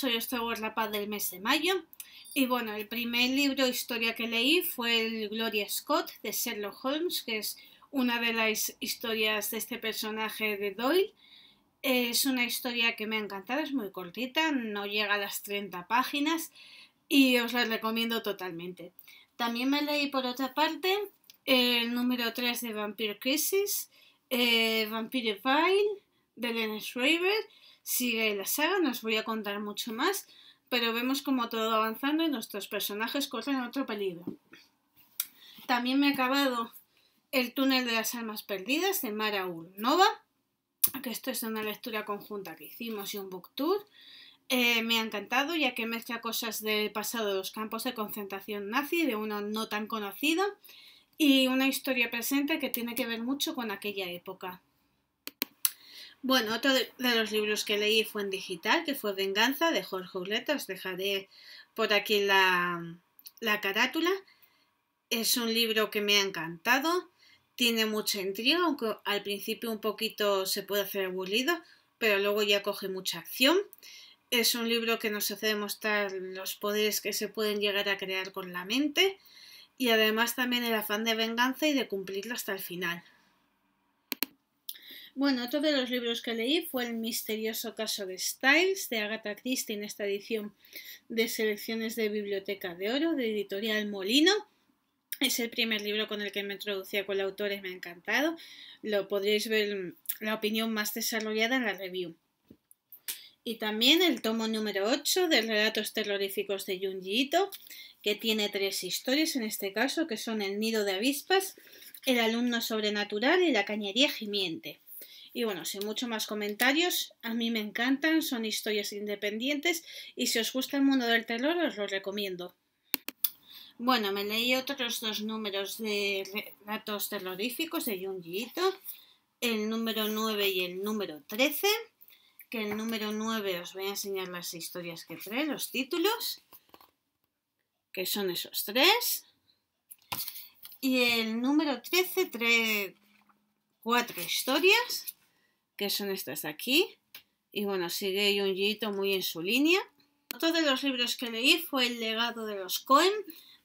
soy la paz del mes de mayo. Y bueno, el primer libro historia que leí fue el Gloria Scott de Sherlock Holmes, que es una de las historias de este personaje de Doyle. Es una historia que me ha encantado, es muy cortita, no llega a las 30 páginas y os la recomiendo totalmente. También me leí por otra parte el número 3 de Vampire Crisis, eh, Vampire Vile de Dennis Schreiber, sigue la saga, no os voy a contar mucho más, pero vemos como todo avanzando y nuestros personajes corren otro peligro. También me he acabado El túnel de las almas perdidas de Mara Nova, que esto es una lectura conjunta que hicimos y un book tour. Eh, me ha encantado ya que mezcla cosas del pasado de los campos de concentración nazi, de uno no tan conocido, y una historia presente que tiene que ver mucho con aquella época. Bueno, otro de, los libros que leí fue en digital, que fue Venganza de Jorge Uleta, Os dejaré por aquí la, la carátula. Es un libro que me ha encantado. Tiene mucha intriga, aunque al principio un poquito se puede hacer bulido, pero luego ya coge mucha acción. Es un libro que nos hace demostrar los poderes que se pueden llegar a crear con la mente y además también el afán de venganza y de cumplirlo hasta el final. Bueno, otro de los libros que leí fue El misterioso caso de Styles, de Agatha Christie, en esta edición de Selecciones de Biblioteca de Oro, de Editorial Molino. Es el primer libro con el que me introducía con la autora y me ha encantado. Lo podréis ver la opinión más desarrollada en la review. Y también el tomo número 8 de Relatos Terroríficos de Junji que tiene tres historias en este caso, que son El nido de avispas, El alumno sobrenatural y La cañería gimiente. Y bueno, sin mucho más comentarios, a mí me encantan, son historias independientes y si os gusta el mundo del terror os lo recomiendo. Bueno, me leí otros dos números de relatos terroríficos de Junji el número 9 y el número 13, que el número 9 os voy a enseñar las historias que trae, los títulos, que son esos tres, y el número 13 trae cuatro historias que son estas de aquí. Y bueno, sigue un Junjiito muy en su línea. Otro de los libros que leí fue El legado de los Coen,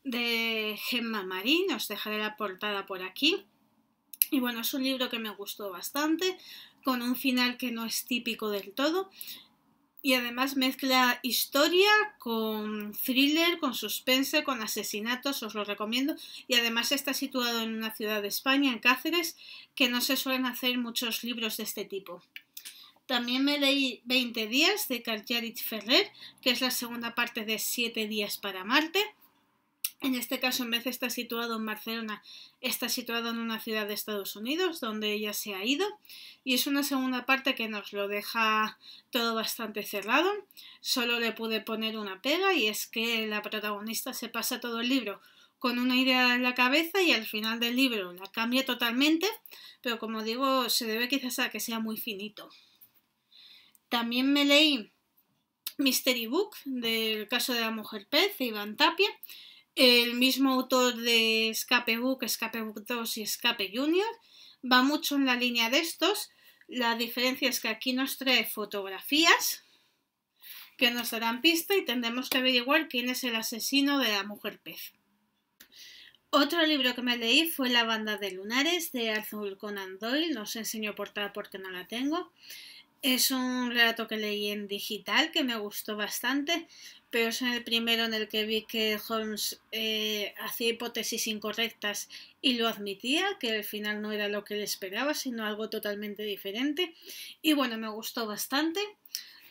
de Gemma Marín. Os dejaré la portada por aquí. Y bueno, es un libro que me gustó bastante, con un final que no es típico del todo y además mezcla historia con thriller, con suspense, con asesinatos, os lo recomiendo. Y además está situado en una ciudad de España, en Cáceres, que no se suelen hacer muchos libros de este tipo. También me leí 20 días de Cartierich Ferrer, que es la segunda parte de 7 días para Marte. En este caso, en vez de estar situado en Barcelona, está situado en una ciudad de Estados Unidos, donde ella se ha ido. Y es una segunda parte que nos lo deja todo bastante cerrado. Solo le pude poner una pega y es que la protagonista se pasa todo el libro con una idea en la cabeza y al final del libro la cambia totalmente, pero como digo, se debe quizás a que sea muy finito. También me leí Mystery Book del caso de la mujer pez de Iván Tapia el mismo autor de Escape Book, Escape Book 2 y Escape Junior, va mucho en la línea de estos. La diferencia es que aquí nos trae fotografías que nos darán pista y tendremos que averiguar quién es el asesino de la mujer pez. Otro libro que me leí fue La banda de lunares de Arthur Conan Doyle, no os enseño portada porque no la tengo. Es un relato que leí en digital que me gustó bastante, pero es el primero en el que vi que Holmes eh, hacía hipótesis incorrectas y lo admitía, que al final no era lo que él esperaba, sino algo totalmente diferente. Y bueno, me gustó bastante.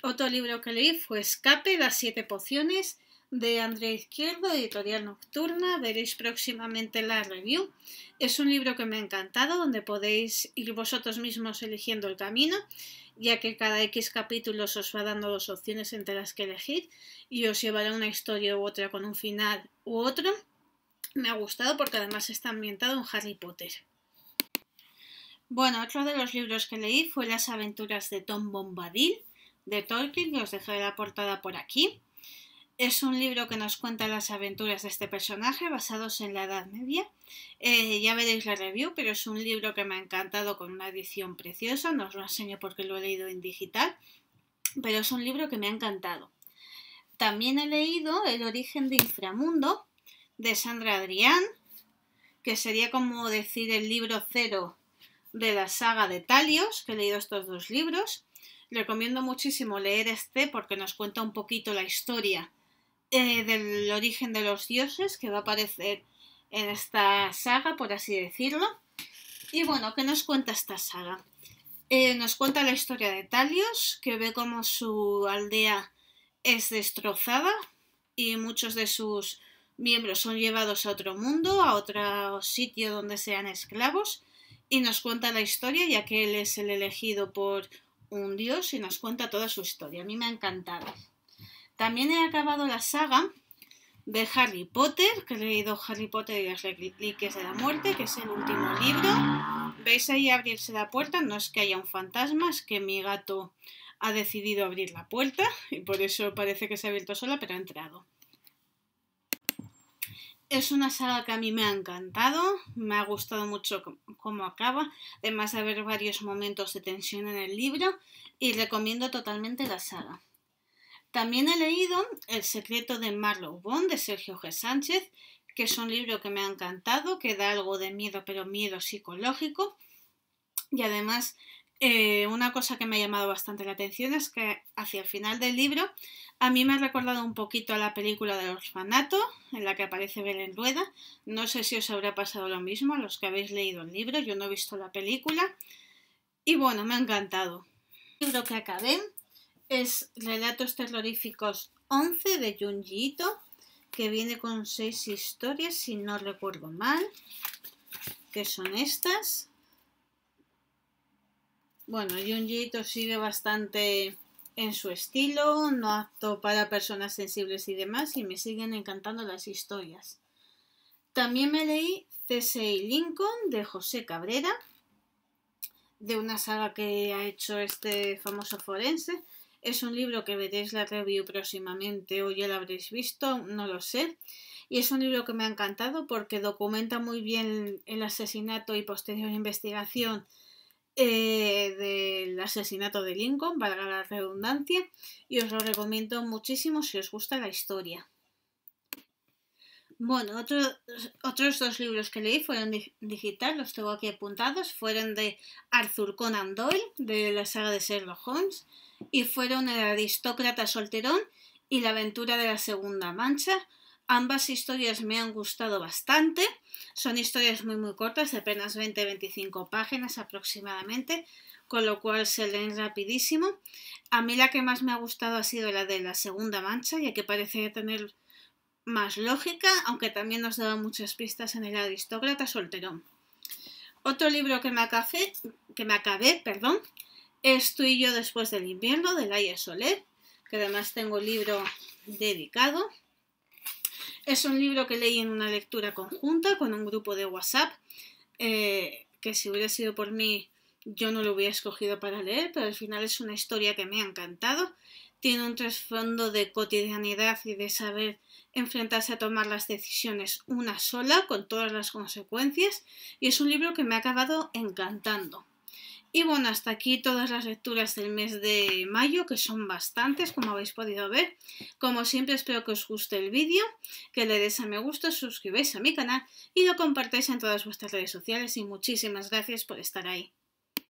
Otro libro que leí fue Escape, las siete pociones, de Andrea Izquierdo, editorial nocturna. Veréis próximamente la review. Es un libro que me ha encantado, donde podéis ir vosotros mismos eligiendo el camino, ya que cada X capítulo os va dando dos opciones entre las que elegir y os llevará una historia u otra con un final u otro. Me ha gustado porque además está ambientado en Harry Potter. Bueno, otro de los libros que leí fue Las aventuras de Tom Bombadil de Tolkien, que os dejaré la portada por aquí. Es un libro que nos cuenta las aventuras de este personaje basados en la Edad Media. Eh, ya veréis la review, pero es un libro que me ha encantado con una edición preciosa. No os lo enseño porque lo he leído en digital, pero es un libro que me ha encantado. También he leído El origen de Inframundo de Sandra Adrián, que sería como decir el libro cero de la saga de Talios, que he leído estos dos libros. Recomiendo muchísimo leer este porque nos cuenta un poquito la historia eh, del origen de los dioses que va a aparecer en esta saga, por así decirlo. Y bueno, ¿qué nos cuenta esta saga? Eh, nos cuenta la historia de Talios, que ve cómo su aldea es destrozada y muchos de sus miembros son llevados a otro mundo, a otro sitio donde sean esclavos. Y nos cuenta la historia, ya que él es el elegido por un dios y nos cuenta toda su historia. A mí me ha encantado. También he acabado la saga de Harry Potter, que he leído Harry Potter y las Reliquias de la Muerte, que es el último libro. ¿Veis ahí abrirse la puerta? No es que haya un fantasma, es que mi gato ha decidido abrir la puerta y por eso parece que se ha abierto sola, pero ha entrado. Es una saga que a mí me ha encantado, me ha gustado mucho cómo acaba, además de haber varios momentos de tensión en el libro y recomiendo totalmente la saga. También he leído El secreto de Marlowe Bond de Sergio G. Sánchez, que es un libro que me ha encantado, que da algo de miedo, pero miedo psicológico. Y además, eh, una cosa que me ha llamado bastante la atención es que hacia el final del libro a mí me ha recordado un poquito a la película del orfanato, en la que aparece Belén Rueda. No sé si os habrá pasado lo mismo a los que habéis leído el libro, yo no he visto la película. Y bueno, me ha encantado. libro que acabé es Relatos Terroríficos 11 de Junji que viene con seis historias, si no recuerdo mal, que son estas. Bueno, Junji sigue bastante en su estilo, no apto para personas sensibles y demás, y me siguen encantando las historias. También me leí C.S.I. Lincoln de José Cabrera, de una saga que ha hecho este famoso forense, es un libro que veréis la review próximamente o ya lo habréis visto, no lo sé. Y es un libro que me ha encantado porque documenta muy bien el asesinato y posterior investigación eh, del asesinato de Lincoln, valga la redundancia, y os lo recomiendo muchísimo si os gusta la historia. Bueno, otros dos libros que leí fueron digital, los tengo aquí apuntados, fueron de Arthur Conan Doyle, de la saga de Sherlock Holmes, y fueron El aristócrata solterón y La aventura de la segunda mancha. Ambas historias me han gustado bastante. Son historias muy muy cortas, de apenas 20-25 páginas aproximadamente, con lo cual se leen rapidísimo. A mí la que más me ha gustado ha sido la de la segunda mancha, ya que parece tener más lógica, aunque también nos daba muchas pistas en el aristócrata solterón. Otro libro que me acabé, que me acabé perdón, y yo después del invierno de Laia Soler, que además tengo el libro dedicado. Es un libro que leí en una lectura conjunta con un grupo de WhatsApp, eh, que si hubiera sido por mí yo no lo hubiera escogido para leer, pero al final es una historia que me ha encantado. Tiene un trasfondo de cotidianidad y de saber enfrentarse a tomar las decisiones una sola, con todas las consecuencias, y es un libro que me ha acabado encantando. Y bueno, hasta aquí todas las lecturas del mes de mayo, que son bastantes, como habéis podido ver. Como siempre, espero que os guste el vídeo, que le des a me gusta, suscribáis a mi canal y lo compartáis en todas vuestras redes sociales. Y muchísimas gracias por estar ahí.